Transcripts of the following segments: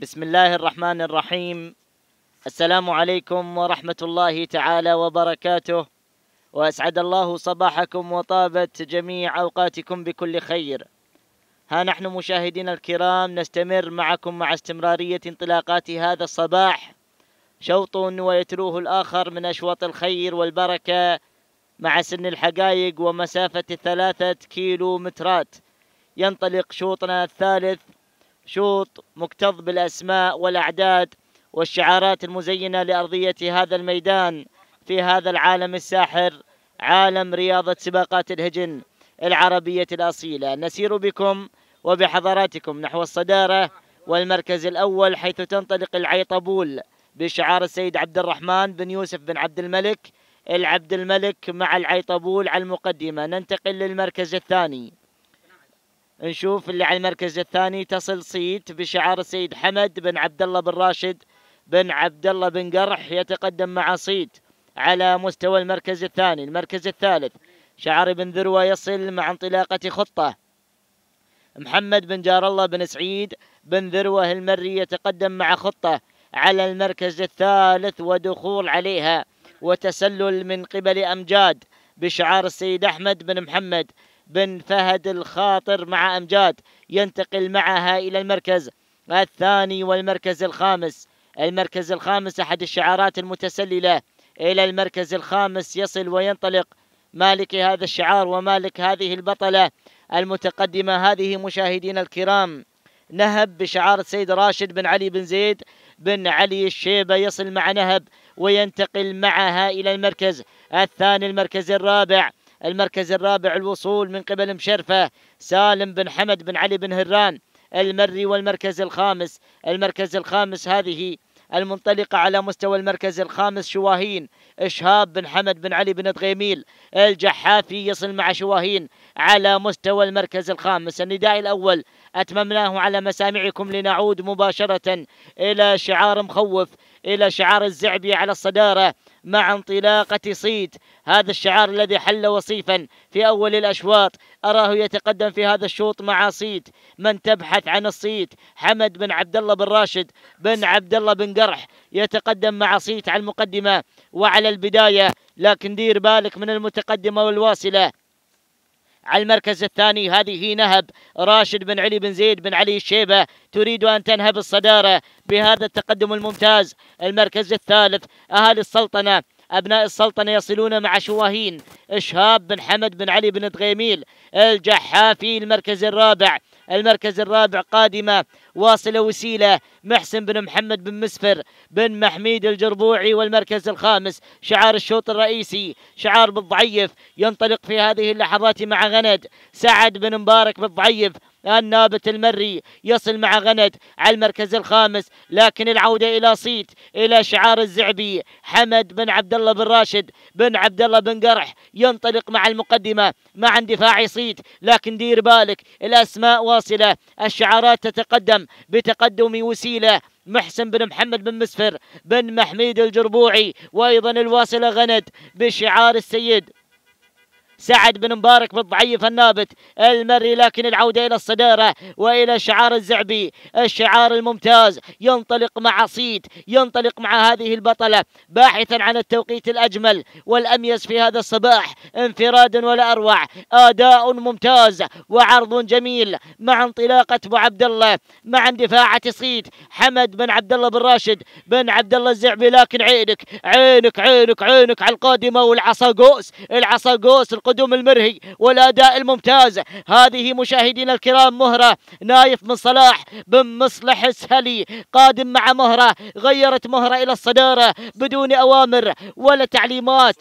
بسم الله الرحمن الرحيم السلام عليكم ورحمة الله تعالى وبركاته وأسعد الله صباحكم وطابت جميع أوقاتكم بكل خير ها نحن مشاهدينا الكرام نستمر معكم مع استمرارية انطلاقات هذا الصباح شوط ويتلوه الآخر من أشواط الخير والبركة مع سن الحقائق ومسافة ثلاثة كيلو مترات ينطلق شوطنا الثالث شوط مكتظ بالأسماء والأعداد والشعارات المزينة لأرضية هذا الميدان في هذا العالم الساحر عالم رياضة سباقات الهجن العربية الأصيلة نسير بكم وبحضراتكم نحو الصدارة والمركز الأول حيث تنطلق العيطبول بشعار السيد عبد الرحمن بن يوسف بن عبد الملك العبد الملك مع العيطبول على المقدمة ننتقل للمركز الثاني نشوف اللي على المركز الثاني تصل صيت بشعار السيد حمد بن عبد الله بن راشد بن عبد الله بن قرح يتقدم مع صيت على مستوى المركز الثاني المركز الثالث شعار بن ذروة يصل مع انطلاقة خطة محمد بن جار الله بن سعيد بن ذروة المري يتقدم مع خطة على المركز الثالث ودخول عليها وتسلل من قبل أمجاد بشعار السيد أحمد بن محمد بن فهد الخاطر مع أمجاد ينتقل معها إلى المركز الثاني والمركز الخامس المركز الخامس أحد الشعارات المتسللة إلى المركز الخامس يصل وينطلق مالك هذا الشعار ومالك هذه البطلة المتقدمة هذه مشاهدينا الكرام نهب بشعار السيد راشد بن علي بن زيد بن علي الشيبة يصل مع نهب وينتقل معها إلى المركز الثاني المركز الرابع المركز الرابع الوصول من قبل مشرفة سالم بن حمد بن علي بن هران المري والمركز الخامس المركز الخامس هذه المنطلقة على مستوى المركز الخامس شواهين إشهاب بن حمد بن علي بن دغيميل الجحافي يصل مع شواهين على مستوى المركز الخامس النداء الأول أتممناه على مسامعكم لنعود مباشرة إلى شعار مخوف إلى شعار الزعبي على الصدارة مع انطلاقة صيد هذا الشعار الذي حل وصيفا في أول الأشواط أراه يتقدم في هذا الشوط مع صيد من تبحث عن الصيد حمد بن عبد الله بن راشد بن عبد الله بن قرح يتقدم مع صيد على المقدمة وعلى البداية لكن دير بالك من المتقدمة والواصلة على المركز الثاني هذه نهب راشد بن علي بن زيد بن علي الشيبة تريد أن تنهب الصدارة بهذا التقدم الممتاز المركز الثالث أهالي السلطنة أبناء السلطنة يصلون مع شواهين إشهاب بن حمد بن علي بن دغيميل الجحافي المركز الرابع المركز الرابع قادمة واصلة وسيلة محسن بن محمد بن مسفر بن محميد الجربوعي والمركز الخامس شعار الشوط الرئيسي شعار بالضعيف ينطلق في هذه اللحظات مع غند سعد بن مبارك بالضعيف النابت المري يصل مع غند على المركز الخامس لكن العودة إلى صيت إلى شعار الزعبي حمد بن عبد الله بن راشد بن عبد الله بن قرح ينطلق مع المقدمة مع اندفاع صيت لكن دير بالك الأسماء واصلة الشعارات تتقدم بتقدم وسيلة محسن بن محمد بن مسفر بن محميد الجربوعي وأيضا الواصلة غند بشعار السيد سعد بن مبارك بالضعيف النابت المري لكن العودة إلى الصدارة وإلى شعار الزعبي الشعار الممتاز ينطلق مع صيت ينطلق مع هذه البطلة باحثا عن التوقيت الأجمل والأميز في هذا الصباح انفراد ولا أروع آداء ممتاز وعرض جميل مع انطلاقة أبو عبد الله مع اندفاعة صيت حمد بن عبد الله بن راشد بن عبد الله الزعبي لكن عينك عينك عينك عينك على القادمة والعصا قوس العصا قوس القدس القدوم المرهي والأداء الممتاز هذه مشاهدينا الكرام مهرة نايف من صلاح بن مصلح السهلي قادم مع مهرة غيرت مهرة إلى الصدارة بدون أوامر ولا تعليمات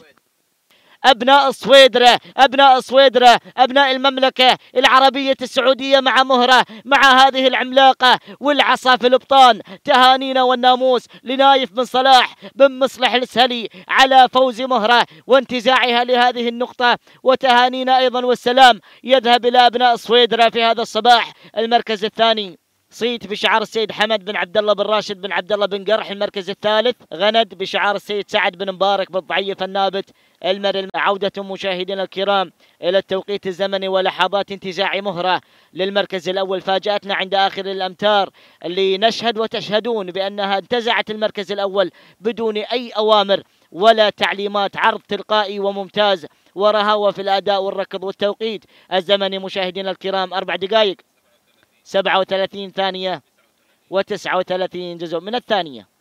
أبناء صويدره أبناء صويدره أبناء المملكة العربية السعودية مع مهرة مع هذه العملاقة والعصا في البطان تهانينا والناموس لنايف بن صلاح بن مصلح السهلي على فوز مهرة وانتزاعها لهذه النقطة وتهانينا أيضا والسلام يذهب إلى أبناء صويدره في هذا الصباح المركز الثاني صيت بشعار السيد حمد بن عبد الله بن راشد بن عبد الله بن قرح المركز الثالث غند بشعار السيد سعد بن مبارك بالضعيف النابت المر عودة مشاهدينا الكرام إلى التوقيت الزمني ولحظات انتزاع مهرة للمركز الأول فاجأتنا عند آخر الأمتار اللي نشهد وتشهدون بأنها انتزعت المركز الأول بدون أي أوامر ولا تعليمات عرض تلقائي وممتاز ورهاوة في الأداء والركض والتوقيت الزمني مشاهدينا الكرام أربع دقائق 37 ثانية و39 جزء من الثانية